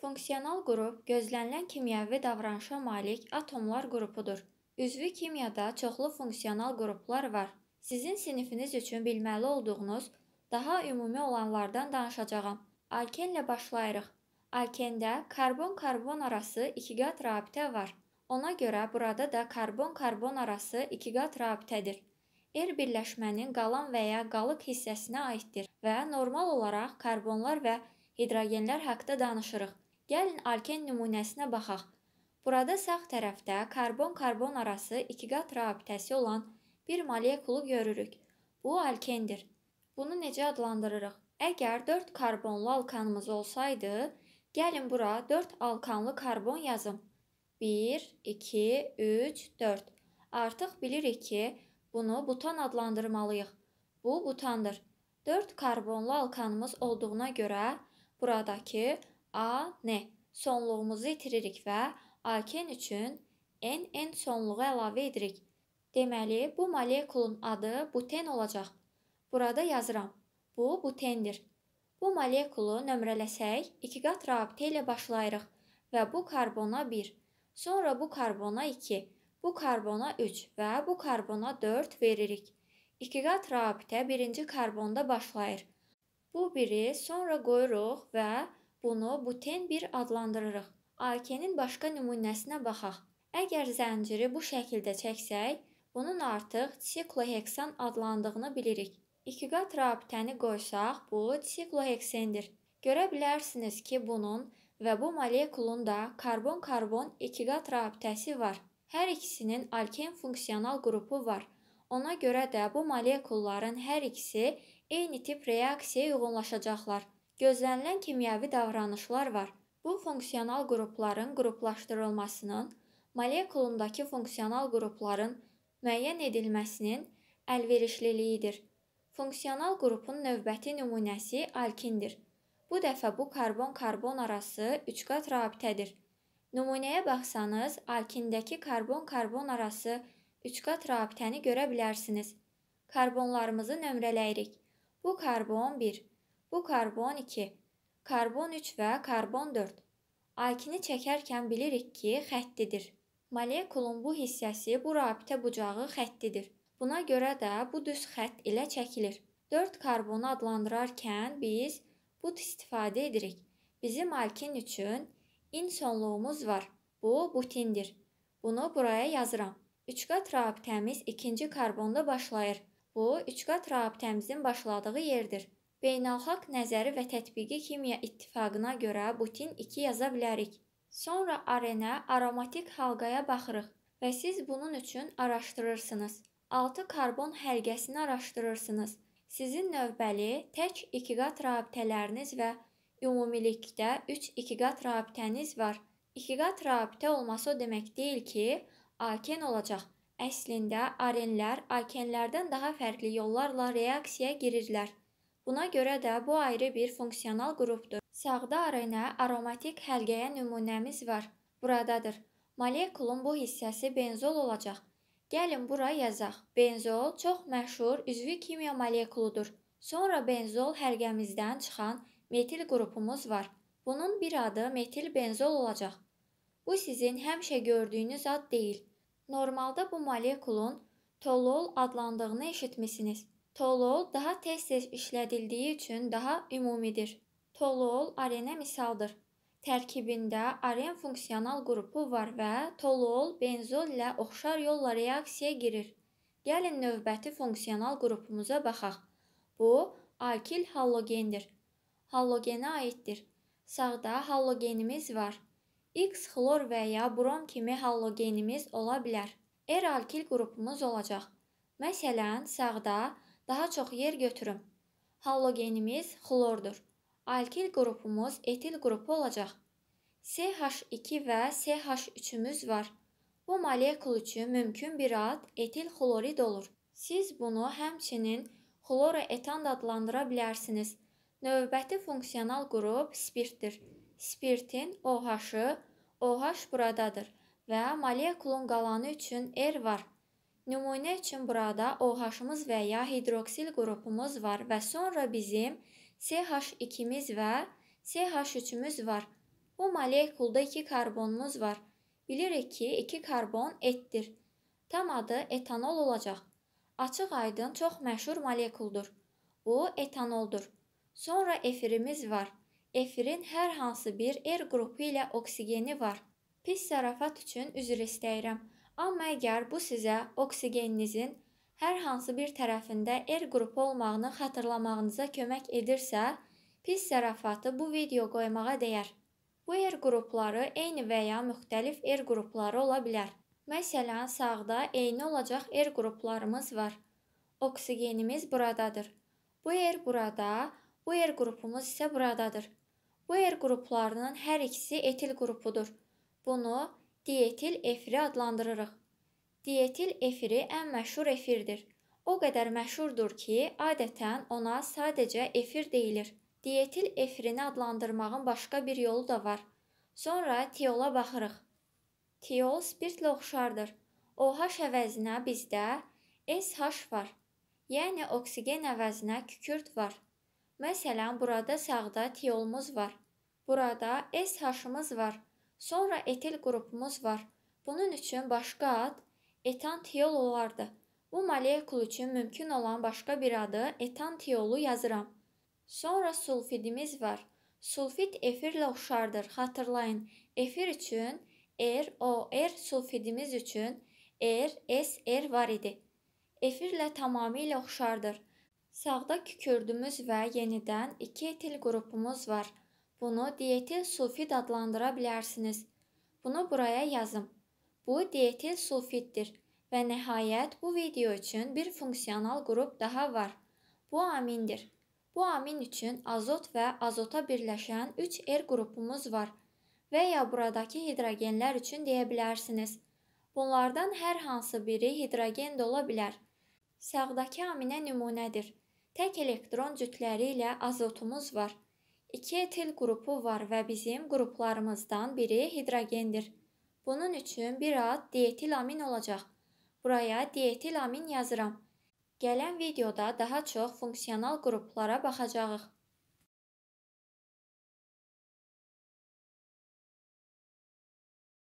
Funksional qrup gözlənilən kimyəvi davranışa malik atomlar qrupudur. Üzvü kimyada çoxlu funksional qruplar var. Sizin sinifiniz üçün bilməli olduğunuz daha ümumi olanlardan danışacağam. Alkenlə başlayırıq. Alkəndə karbon-karbon arası ikiqat rabitə var. Ona görə burada da karbon-karbon arası ikiqat rabitədir. R er birləşmənin qalan və ya qalıq hissəsinə aiddir və normal olaraq karbonlar və hidrogenlər haqqında danışırıq. Gəlin alken nümunəsinə baxaq. Burada sağ tərəfdə karbon-karbon arası ikiqat rabitəsi olan bir molekulu görürük. Bu alkendir. Bunu necə adlandırırıq? Əgər 4 karbonlu alkanımız olsaydı, gəlin bura 4 alkanlı karbon yazım. 1, 2, 3, 4. Artıq bilirik ki, bunu butan adlandırmalıyıq. Bu butandır. 4 karbonlu alkanımız olduğuna görə buradakı A, N sonluğumuzu itiririk və AKN üçün NN sonluğu əlavə edirik. Deməli, bu molekulun adı buten olacaq. Burada yazıram. Bu butendir. Bu molekulu nömrələsək, iki qat rabitə ilə başlayırıq və bu karbona 1, sonra bu karbona 2, bu karbona 3 və bu karbona 4 veririk. İki qat rabitə birinci karbonda başlayır. Bu biri sonra qoyuruq və Bunu buten bir adlandırırıq. AK-nin başqa nümunəsinə baxaq. Əgər zənciri bu şəkildə çəksək, bunun artıq sikloheksan adlandığını bilirik. İkiqat rabitəni qoysaq, bu sikloheksendir. Görə bilərsiniz ki, bunun və bu molekulun da karbon-karbon ikiqat rabitəsi var. Hər ikisinin alken funksional qrupu var. Ona görə də bu molekulların hər ikisi eyni tip reaksiyaya uyğunlaşacaqlar gözlənilən kimyəvi davranışlar var. Bu funksional qrupların qruplaşdırılmasının, molekulundakı funksional qrupların müəyyən edilməsinin əlverişliliyidir. Funksional qrupun növbəti nümunəsi alkindir. Bu dəfə bu karbon-karbon arası üçqat rabitədir. Nümunəyə baxsanız, alkindəki karbon-karbon arası üçqat rabitəni görə bilərsiniz. Karbonlarımızı nömrələyirik. Bu karbon 1, Bu karbon 2, karbon 3 və karbon 4. Akini çəkərkən bilirik ki, xəttidir. Molekulun bu hissəsi bu rabitə bucağı xəttidir. Buna görə də bu düz xətt ilə çəkilir. 4 karbonu adlandırarkən biz but istifadə edirik. Bizim alkin üçün in sonluğumuz var. Bu butindir. Bunu buraya yazıram. Üçqat rabitəmiz ikinci karbonda başlayır. Bu üçqat rabitəmizin başladığı yerdir. Beynəlxalq nəzəri və tətbiqi kimya ittifaqına görə butin 2 yaza bilərik. Sonra RNA aromatik halqaya baxırıq və siz bunun üçün araşdırırsınız. 6 karbon həlqəsini araşdırırsınız. Sizin növbəli tək ikiqat rabitələriniz və ümumilikdə 3 ikiqat rabitəniz var. İkiqat rabitə olması o demək deyil ki, aken olacaq. Əslində arenlər akenlərdən daha fərqli yollarla reaksiyaya girirlər. Buna görə də bu ayrı bir funksional qrupdur. Sağda RNA aromatik həlqəyə nümunəmiz var. Buradadır. Molekulun bu hissəsi benzol olacaq. Gəlin bura yazaq. Benzol çox məşhur üzvü kimya molekuludur. Sonra benzol hərqəmizdən çıxan metil qrupumuz var. Bunun bir adı metil benzol olacaq. Bu sizin həmişə gördüyünüz ad deyil. Normalda bu molekulun tolol adlandığını eşitmisiniz. Toluol daha tez-tez işlədildiyi üçün daha ümumidir. Toluol arena misaldır. Tərkibində aren funksional qrupu var və toluol benzollə oxşar yolla reaksiyaya girir. Gəlin növbəti funksional qrupumuza baxaq. Bu alkil halogendir. Halogenə aiddir. Sağda halogenimiz var. X xlor və ya brom kimi halogenimiz ola bilər. R alkil qrupumuz olacaq. Məsələn, sağda daha çox yer götürüm. Halogenimiz xlordur. Alkil qrupumuz etil qrupu olacaq. SH2 və SH3-ümüz var. Bu molekul üçün mümkün bir ad etil xlorid olur. Siz bunu həmçinin xloroetan da adlandıra bilərsiniz. Növbəti funksional qrup spirtdir. Spirtin OH-ı, OH buradadır və molekulun qalanı üçün R var. Nümunə üçün burada OH-ımız və ya hidroksil qrupumuz var və sonra bizim CH2-miz və CH3-ümüz var. Bu molekulda 2 karbonumuz var. Bilirik ki, 2 karbon etdir. Tam adı etanol olacaq. Açıq aydın çox məşhur molekuldur. Bu etanoldur. Sonra efirimiz var. Efirin hər hansı bir R er qrupu ilə oksigeni var. Pis zarafat üçün üzr istəyirəm. Amma əgər bu sizə oksigeninizin hər hansı bir tərəfində R qrupu olmağını xatırlamağınıza kömək edirsə, pis zarafatı bu video qoymağa dəyər. Bu R qrupları eyni və ya müxtəlif R qrupları ola bilər. Məsələn, sağda eyni olacaq R qruplarımız var. Oksigenimiz buradadır. Bu R burada, bu R qrupumuz isə buradadır. Bu R qruplarının hər ikisi etil qrupudur. Bunu dietil efiri adlandırırıq. Dietil efiri ən məşhur efirdir. O qədər məşhurdur ki, adətən ona sadəcə efir deyilir. Dietil efirini adlandırmağın başqa bir yolu da var. Sonra tiola baxırıq. Tiol spirtlə oxşardır. OH əvəzinə bizdə SH var. Yəni oksigen əvəzinə kükürt var. Məsələn, burada sağda tiolumuz var. Burada SH-ımız var. Sonra etil qrupumuz var. Bunun üçün başqa ad etantiyol olardı. Bu molekul üçün mümkün olan başqa bir adı etantiyolu yazıram. Sonra sulfidimiz var. Sulfid efirlə oxşardır. Xatırlayın, efir üçün R, O, R sulfidimiz üçün R, S, R var idi. Efirlə tamamilə oxşardır. Sağda kükürdümüz və yenidən 2 etil qrupumuz var. Bunu diyeti sufit adlandıra bilərsiniz. Bunu buraya yazın. Bu diyeti sufitdir və nəhayət bu video üçün bir funksional qrup daha var. Bu amindir. Bu amin üçün azot və azota birləşən 3 R qrupumuz var və ya buradakı hidrogenlər üçün deyə bilərsiniz. Bunlardan hər hansı biri hidrogen də ola bilər. Sağdakı aminə nümunədir. Tək elektron cütləri ilə azotumuz var. 2 etil qrupu var və bizim qruplarımızdan biri hidrogendir. Bunun üçün bir ad dietil amin olacaq. Buraya dietil amin yazıram. Gələn videoda daha çox funksional qruplara baxacağıq.